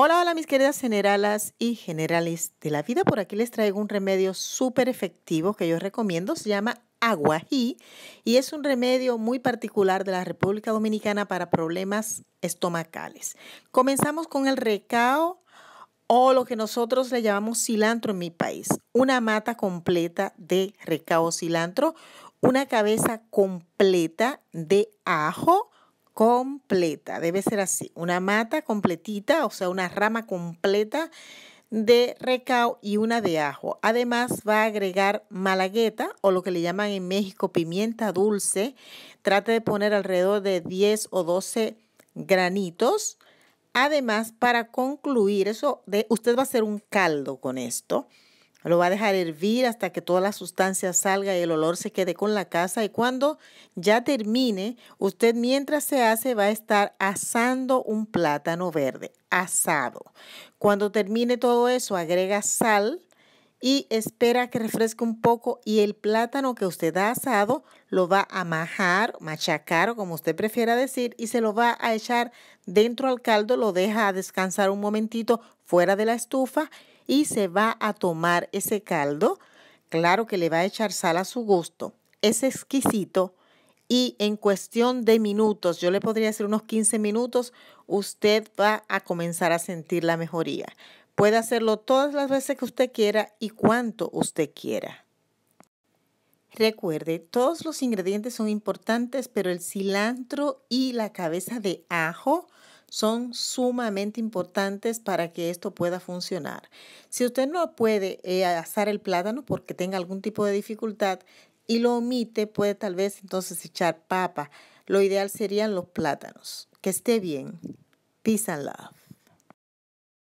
Hola, hola mis queridas generalas y generales de la vida. Por aquí les traigo un remedio súper efectivo que yo recomiendo. Se llama aguají y es un remedio muy particular de la República Dominicana para problemas estomacales. Comenzamos con el recao o lo que nosotros le llamamos cilantro en mi país. Una mata completa de recao cilantro, una cabeza completa de ajo, completa, debe ser así, una mata completita, o sea, una rama completa de recao y una de ajo. Además va a agregar malagueta o lo que le llaman en México pimienta dulce. Trate de poner alrededor de 10 o 12 granitos. Además, para concluir, eso de, usted va a hacer un caldo con esto. Lo va a dejar hervir hasta que toda la sustancia salga y el olor se quede con la casa. Y cuando ya termine, usted mientras se hace va a estar asando un plátano verde, asado. Cuando termine todo eso, agrega sal y espera que refresque un poco y el plátano que usted ha asado lo va a majar, machacar o como usted prefiera decir y se lo va a echar dentro al caldo, lo deja descansar un momentito fuera de la estufa y se va a tomar ese caldo. Claro que le va a echar sal a su gusto. Es exquisito y en cuestión de minutos, yo le podría decir unos 15 minutos, usted va a comenzar a sentir la mejoría. Puede hacerlo todas las veces que usted quiera y cuanto usted quiera. Recuerde, todos los ingredientes son importantes, pero el cilantro y la cabeza de ajo son sumamente importantes para que esto pueda funcionar. Si usted no puede eh, asar el plátano porque tenga algún tipo de dificultad y lo omite, puede tal vez entonces echar papa. Lo ideal serían los plátanos. Que esté bien. Peace